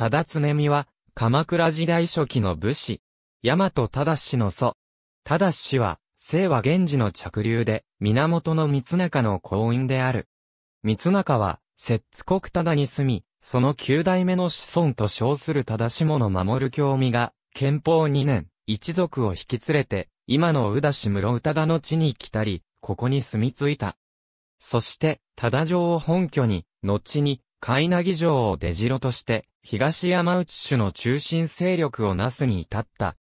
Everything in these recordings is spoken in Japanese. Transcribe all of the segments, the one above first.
忠常見は、鎌倉時代初期の武士。大和忠の祖。忠氏は、清和源氏の着流で、源の三中の後院である。三中は、摂津国忠に住み、その九代目の子孫と称する忠下の守る興味が、憲法二年、一族を引き連れて、今の宇田市室宇忠の地に来たり、ここに住み着いた。そして、忠城を本拠に、後に、カイナギ城を出城として、東山内種の中心勢力をなすに至った。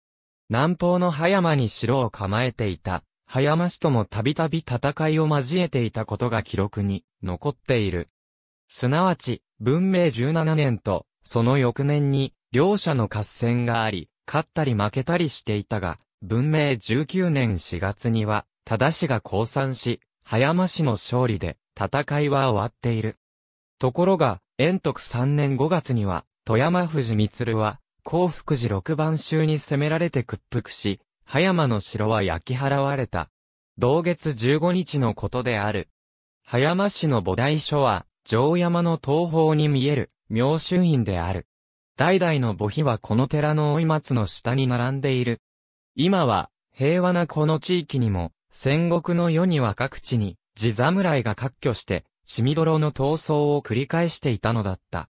南方の葉山に城を構えていた、葉山氏ともたびたび戦いを交えていたことが記録に残っている。すなわち、文明17年と、その翌年に、両者の合戦があり、勝ったり負けたりしていたが、文明19年4月には、忠氏が降参し、葉山氏の勝利で、戦いは終わっている。ところが、円徳3年5月には、富山富士光は、幸福寺六番衆に攻められて屈服し、葉山の城は焼き払われた。同月15日のことである。葉山市の菩提所は、城山の東方に見える、妙春院である。代々の墓碑はこの寺の追松の下に並んでいる。今は、平和なこの地域にも、戦国の世には各地に、地侍が割拠して、死み泥の闘争を繰り返していたのだった。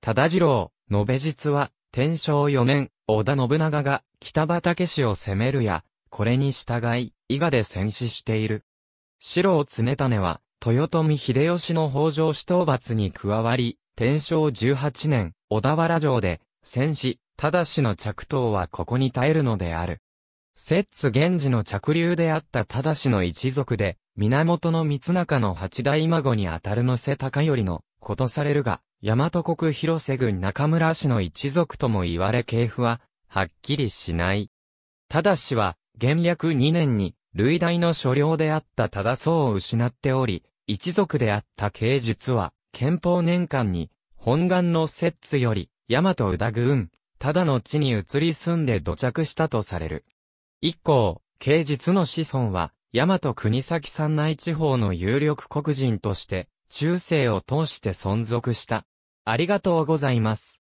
忠次郎、延べ実は、天正四年、織田信長が北畠氏を攻めるや、これに従い、伊賀で戦死している。四郎常種は、豊臣秀吉の北条氏討伐に加わり、天正十八年、小田原城で、戦死、ただしの着頭はここに耐えるのである。摂津源氏の着流であった忠氏の一族で、源の三中の八代孫にあたるの瀬高頼の、ことされるが、大和国広瀬郡中村氏の一族とも言われ系譜は、はっきりしない。忠氏は、元略2年に、類大の所領であった忠宗を失っており、一族であった慶術は、憲法年間に、本願の摂津より、大和宇田郡、ただの地に移り住んで土着したとされる。以降、慶実の子孫は、大和国崎山内地方の有力黒人として、中世を通して存続した。ありがとうございます。